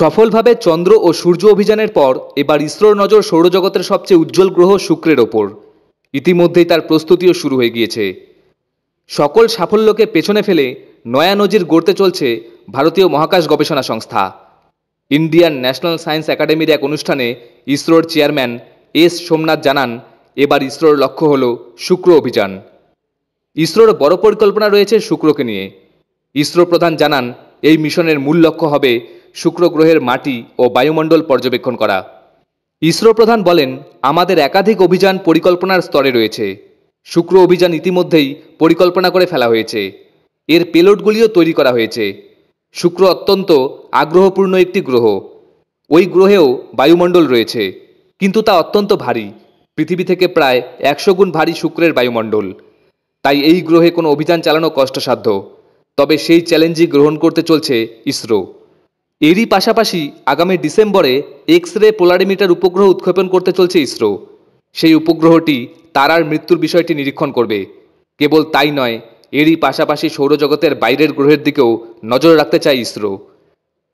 সফলভাবে চন্দ্র ও সূর্য অভিযানের পর এবার ইসরোর নজর সৌরজগতের সবচেয়ে উজ্জ্বল গ্রহ শুক্রের ওপর ইতিমধ্যেই তার প্রস্তুতিও শুরু হয়ে গিয়েছে সকল সাফল্যকে পেছনে ফেলে নয়া নজির গড়তে চলছে ভারতীয় মহাকাশ গবেষণা সংস্থা ইন্ডিয়ান ন্যাশনাল সায়েন্স একাডেমির এক অনুষ্ঠানে ইসরোর চেয়ারম্যান এস সোমনাথ জানান এবার ইসরোর লক্ষ্য হল শুক্র অভিযান ইসরোর বড় পরিকল্পনা রয়েছে শুক্রকে নিয়ে ইসরো প্রধান জানান এই মিশনের মূল লক্ষ্য হবে শুক্র গ্রহের মাটি ও বায়ুমণ্ডল পর্যবেক্ষণ করা ইসরো প্রধান বলেন আমাদের একাধিক অভিযান পরিকল্পনার স্তরে রয়েছে শুক্র অভিযান ইতিমধ্যেই পরিকল্পনা করে ফেলা হয়েছে এর পেলোডগুলিও তৈরি করা হয়েছে শুক্র অত্যন্ত আগ্রহপূর্ণ একটি গ্রহ ওই গ্রহেও বায়ুমণ্ডল রয়েছে কিন্তু তা অত্যন্ত ভারী পৃথিবী থেকে প্রায় একশো গুণ ভারী শুক্রের বায়ুমণ্ডল তাই এই গ্রহে কোনো অভিযান চালানো কষ্টসাধ্য তবে সেই চ্যালেঞ্জই গ্রহণ করতে চলছে ইসরো এরই পাশাপাশি আগামী ডিসেম্বরে এক্স রে পোলারিমিটার উপগ্রহ উৎক্ষেপণ করতে চলছে ইসরো সেই উপগ্রহটি তারার মৃত্যুর বিষয়টি নিরীক্ষণ করবে কেবল তাই নয় এরই পাশাপাশি সৌরজগতের বাইরের গ্রহের দিকেও নজর রাখতে চায় ইসরো